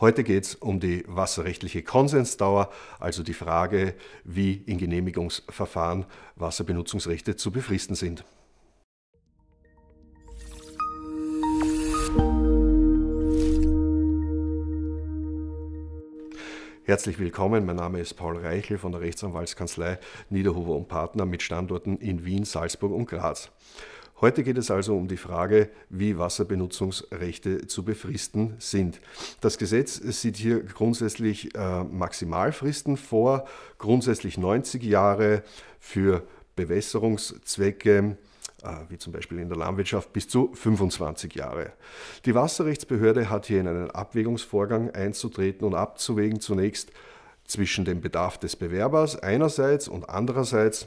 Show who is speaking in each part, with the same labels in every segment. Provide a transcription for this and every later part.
Speaker 1: Heute geht es um die wasserrechtliche Konsensdauer, also die Frage, wie in Genehmigungsverfahren Wasserbenutzungsrechte zu befristen sind. Herzlich willkommen, mein Name ist Paul Reichel von der Rechtsanwaltskanzlei Niederhofer und Partner mit Standorten in Wien, Salzburg und Graz. Heute geht es also um die Frage, wie Wasserbenutzungsrechte zu befristen sind. Das Gesetz sieht hier grundsätzlich äh, Maximalfristen vor, grundsätzlich 90 Jahre für Bewässerungszwecke, äh, wie zum Beispiel in der Landwirtschaft, bis zu 25 Jahre. Die Wasserrechtsbehörde hat hier in einen Abwägungsvorgang einzutreten und abzuwägen zunächst zwischen dem Bedarf des Bewerbers einerseits und andererseits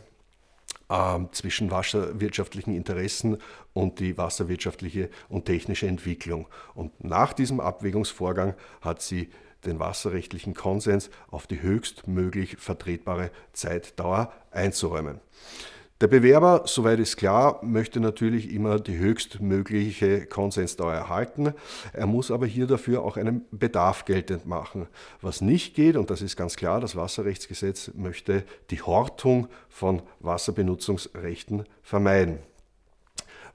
Speaker 1: ähm, zwischen wasserwirtschaftlichen Interessen und die wasserwirtschaftliche und technische Entwicklung. Und nach diesem Abwägungsvorgang hat sie den wasserrechtlichen Konsens auf die höchstmöglich vertretbare Zeitdauer einzuräumen. Der Bewerber, soweit ist klar, möchte natürlich immer die höchstmögliche Konsensdauer erhalten. Er muss aber hier dafür auch einen Bedarf geltend machen. Was nicht geht, und das ist ganz klar, das Wasserrechtsgesetz möchte die Hortung von Wasserbenutzungsrechten vermeiden.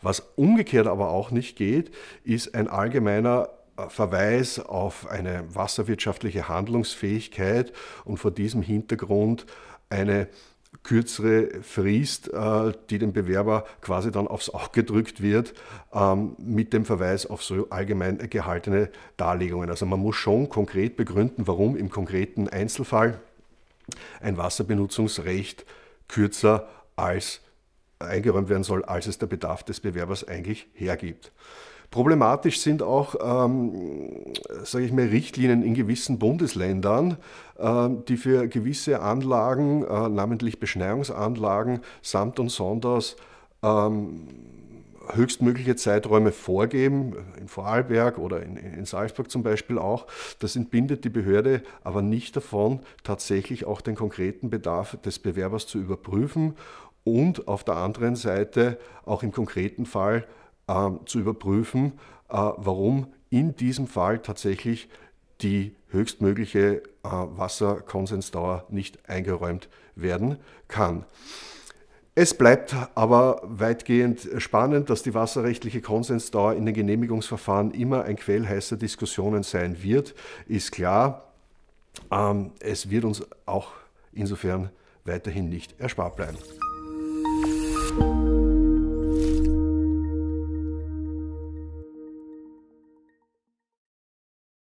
Speaker 1: Was umgekehrt aber auch nicht geht, ist ein allgemeiner Verweis auf eine wasserwirtschaftliche Handlungsfähigkeit und vor diesem Hintergrund eine kürzere Frist, äh, die dem Bewerber quasi dann aufs Auge gedrückt wird, ähm, mit dem Verweis auf so allgemein gehaltene Darlegungen. Also man muss schon konkret begründen, warum im konkreten Einzelfall ein Wasserbenutzungsrecht kürzer als eingeräumt werden soll, als es der Bedarf des Bewerbers eigentlich hergibt. Problematisch sind auch, ähm, sage ich mal, Richtlinien in gewissen Bundesländern, äh, die für gewisse Anlagen, äh, namentlich Beschneiungsanlagen, samt und sonders ähm, höchstmögliche Zeiträume vorgeben, in Vorarlberg oder in, in, Salzburg zum Beispiel auch. Das entbindet die Behörde aber nicht davon, tatsächlich auch den konkreten Bedarf des Bewerbers zu überprüfen und auf der anderen Seite auch im konkreten Fall äh, zu überprüfen, äh, warum in diesem Fall tatsächlich die höchstmögliche äh, Wasserkonsensdauer nicht eingeräumt werden kann. Es bleibt aber weitgehend spannend, dass die wasserrechtliche Konsensdauer in den Genehmigungsverfahren immer ein Quell heißer Diskussionen sein wird, ist klar. Ähm, es wird uns auch insofern weiterhin nicht erspart bleiben.